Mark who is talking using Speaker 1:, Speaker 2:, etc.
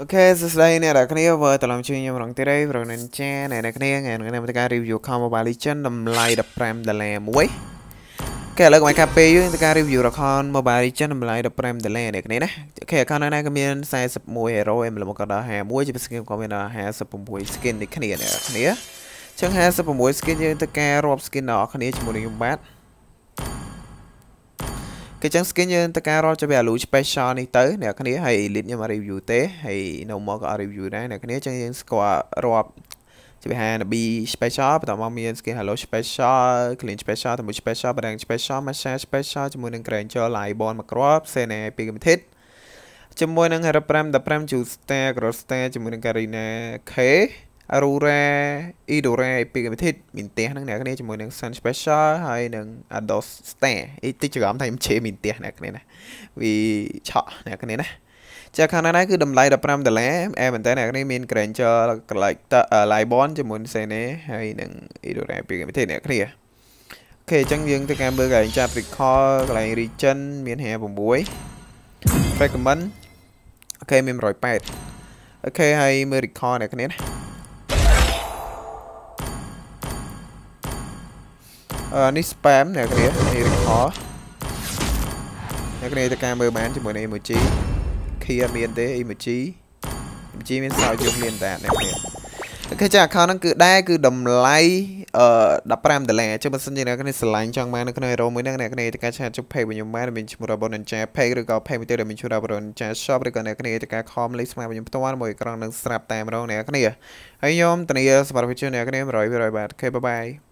Speaker 1: អូខេសួស្តីអ្នកនរគ្នាវិលត្រឡប់ជួយខ្ញុំរងទីរៃប្រនិនចាអ្នកនរគ្នាថ្ងៃនេះមកធ្វើការ review COD Mobile Legends តម្លៃ15ដុល្លារមួយអូខេឥឡូវកុំកាពេលយើងធ្វើការ review រខន Mobile Legends តម្លៃ15ដុល្លារអ្នកគ្នាណាអូខេ account នៅណាក៏មាន41 hero ឯម្លឹងក៏ដល់51ជាពិសេសក៏មានដល់56 skin នេះគ្នាអ្នកគ្នាចឹង56 skin យើងធ្វើការរាប់ skin ដល់អ្នកគ្នាជាមួយនឹងខ្ញុំបាទគេចឹង skin យើងតើការរកជា value special នេះទៅ អ្នកគ្នាហើយ elite ខ្ញុំ review ទេហើយនៅមកក៏ review ដែរអ្នកគ្នាចឹងយើងស្គាល់រាប់ជាហាន B special បន្តមកមាន skin hello special clean special តមួយ special brand special massage special ជាមួយនឹង granger libon មួយគ្រាប់ sene ពីកម្មវិធីជាមួយនឹង55 15 juice star cross star ជាមួយនឹង Karina K Aurora Edora Epic Limited មានផ្ទះនឹងអ្នកគ្នាជាមួយនឹង Sun Special ហើយនឹង Ados Star អីតិចច្រឡំថា MJ មានផ្ទះអ្នកគ្នាណាវាឆក់អ្នកគ្នាណាចាខាងណាគឺតម្លៃ15ដុល្លារអែមែនតើអ្នកគ្នាមាន Granger Collector Libon ជាមួយ Sene ហើយនឹង Edora Epic Limited អ្នកគ្នាអូខេអញ្ចឹងយើងទៅការមើលកន្លែងចាប់ recall កន្លែង region មាន56 fragment អូខេមាន108អូខេហើយមើល recall អ្នកគ្នាណានេះ spam អ្នកគ្នានេះរកអ្នកគ្នាទៅការមើលបានជាមួយនឹង emoji ឃីអត់មានទេ emoji emoji មានសោយយើងមានតែអ្នកគ្នាអូខេចា account ហ្នឹងគឺដែរគឺតម្លៃអឺ15ដុល្លារចុះបើសិនជាអ្នកគ្នាស្រឡាញ់ចង់បាននៅក្នុង hero មួយហ្នឹងអ្នកគ្នាទៅការឆាតជុំ page របស់ខ្ញុំបានមានឈ្មោះរបស់ Ninja page ឬក៏ page មួយទៀតដែលមានឈ្មោះរបស់ Ninja shop ឬក៏អ្នកគ្នាទៅការ com លេខស្មាតរបស់ខ្ញុំផ្ទាល់មួយអេក្រង់នឹងស្រាប់តែម្ដងអ្នកគ្នាហើយខ្ញុំធានាសម្រាប់វិជ្ជាអ្នកគ្នា100%បាទអូខេបាយបាយ